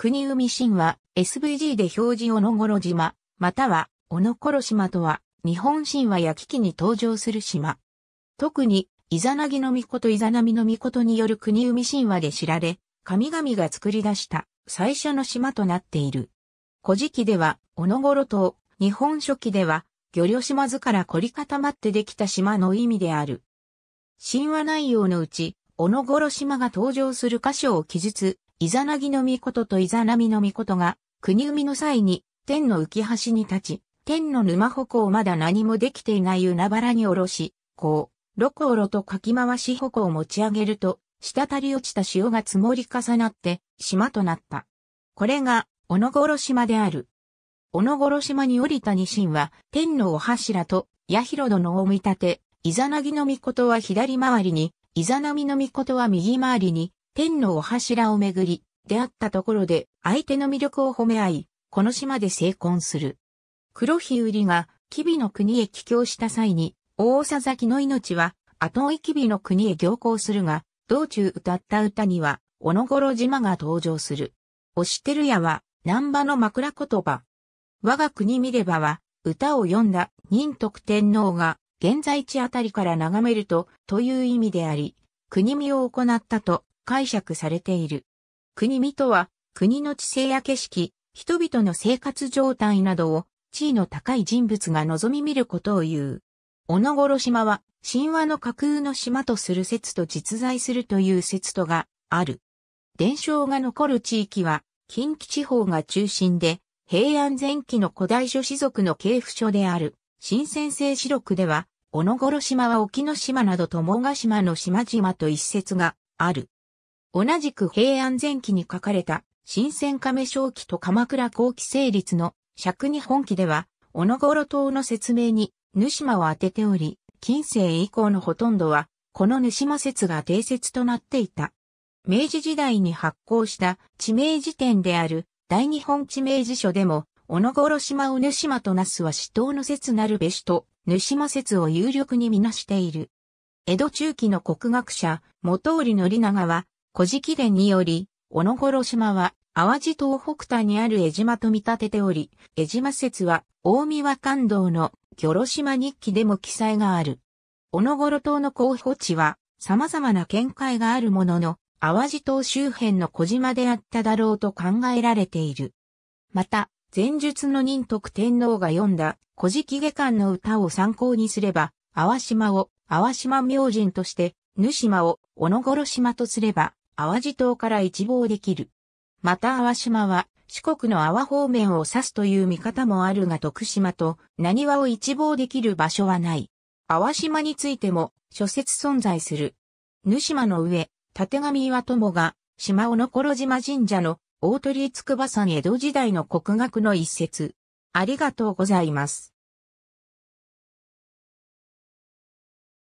国海神話 SVG で表示小野頃島、または小野頃島とは日本神話や危機に登場する島。特に、イザナギのことイザナミのことによる国海神話で知られ、神々が作り出した最初の島となっている。古事記では、小野頃島、日本書紀では、魚漁島図から凝り固まってできた島の意味である。神話内容のうち、小野頃島が登場する箇所を記述、イザナギの御事とイザナミの御事が、国生みの際に、天の浮き橋に立ち、天の沼鉾をまだ何もできていない海原に下ろし、こう、ロコロとかき回し鉾を持ち上げると、滴り落ちた潮が積もり重なって、島となった。これが、小野殺島である。小野殺島に降りたニシンは、天のお柱と、八広殿を見立て、イザナギの御事は左回りに、イザナミの御事は右回りに、天のお柱をめぐり、出会ったところで相手の魅力を褒め合い、この島で成婚する。黒日売りが、吉備の国へ帰郷した際に、大佐崎の命は、後追い吉備の国へ行幸するが、道中歌った歌には、おのごろ島が登場する。押してるやは、南波の枕言葉。我が国見ればは、歌を読んだ仁徳天皇が、現在地あたりから眺めると、という意味であり、国見を行ったと、解釈されている。国見とは、国の地勢や景色、人々の生活状態などを、地位の高い人物が望み見ることを言う。小野頃島は、神話の架空の島とする説と実在するという説とがある。伝承が残る地域は、近畿地方が中心で、平安前期の古代諸子族の系譜書である、新先生史録では、小野頃島は沖ノ島などと友ヶ島の島々と一説がある。同じく平安前期に書かれた、新鮮亀正期と鎌倉後期成立の尺日本記では、小野頃島の説明に、主島を当てており、近世以降のほとんどは、この主島説が定説となっていた。明治時代に発行した地名辞典である大日本地名辞書でも、小野頃島を主島となすは死闘の説なるべしと、主島説を有力にみなしている。江戸中期の国学者、元織宣長は、古事記伝により、小野郎島は、淡路島北端にある江島と見立てており、江島説は、大宮和道の、魚呂島日記でも記載がある。小野郎島の候補地は、様々な見解があるものの、淡路島周辺の小島であっただろうと考えられている。また、前述の仁徳天皇が読んだ古事記下巻の歌を参考にすれば、淡島を淡島明神として、ぬ島を小野郎島とすれば、淡路島から一望できる。また淡島は四国の淡方面を指すという見方もあるが徳島と何和を一望できる場所はない。淡島についても諸説存在する。沼島の上、立上岩友が島尾の頃島神社の大鳥筑波山江戸時代の国学の一節。ありがとうございます。